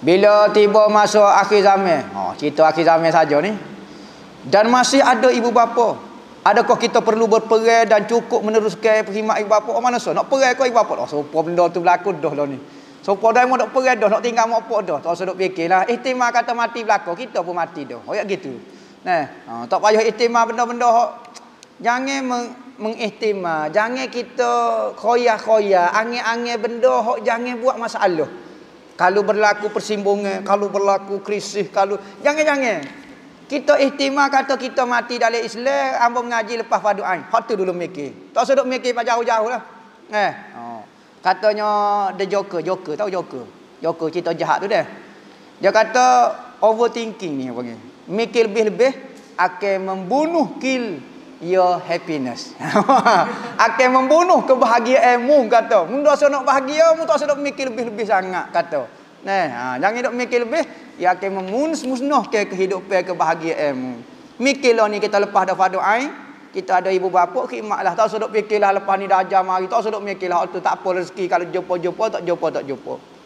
Bila tiba masuk akhir zaman. Ha, kita akhir zaman saja ni. Dan masih ada ibu bapa. Adakah kita perlu berperai dan cukup meneruskan perkhidmat ibu bapa? Oh, mana so? Nak perai kau ibu bapa? Oh, so, benda tu berlaku dah lah ni. So, apa dah nak perai dah? Nak tinggal mak pok dah? Tak usah duk fikirlah. Ihtimah kata mati belakang. Kita pun mati dah. Oh, ya gitu. Nah, ha, tak payah ihtimah benda-benda. Jangan meng mengihtimah. Jangan kita khoyah-khoyah. Angin-angin benda yang jangan buat masalah. Kalau berlaku persimbungan, kalau berlaku krisis, kalau jangan-jangan kita ihtimal kata kita mati dalam Islam, ambo mengaji lepas pada doa. Hak tu dulu mikir. Tak usah mikir pada jauh-jauh lah. Eh. Oh. Katanya the joker, joker tahu joker. Joker cerita jahat tu dah. Dia kata overthinking ni apa Mikir lebih-lebih akan membunuh kill your happiness. akan membunuh kebahagiaanmu kata. Mun dah sono bahagia, mu tak sedap mikir lebih-lebih sangat kata. Nah, ha, jangan dok mikir lebih, Ya, ke memun, memusnah ke kehidupan kebahagiaanmu. Mikirlah ni kita lepas dah fardu ain, kita ada ibu bapa khidmatlah. Tak usah dok fikirlah lepas ni dah ajar mari, tak usah dok mikirlah oh, tu tak apa rezeki kalau jumpa-jumpa tak jumpa tak jumpa. Tak jumpa.